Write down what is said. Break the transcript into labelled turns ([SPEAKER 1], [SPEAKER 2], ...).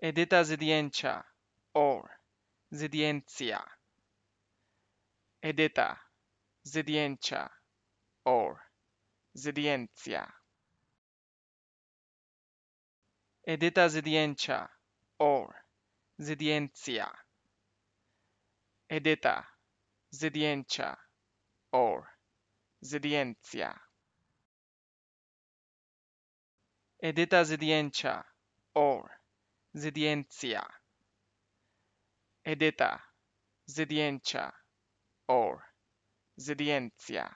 [SPEAKER 1] edita zidiencia or zidiencia edita zidiencia or zidiencia edita zidiencia or zidiencia edita zidiencia or zidiencia edita zidiencia or Zydiencia, Edeta, Zydientia, or Zydiencia.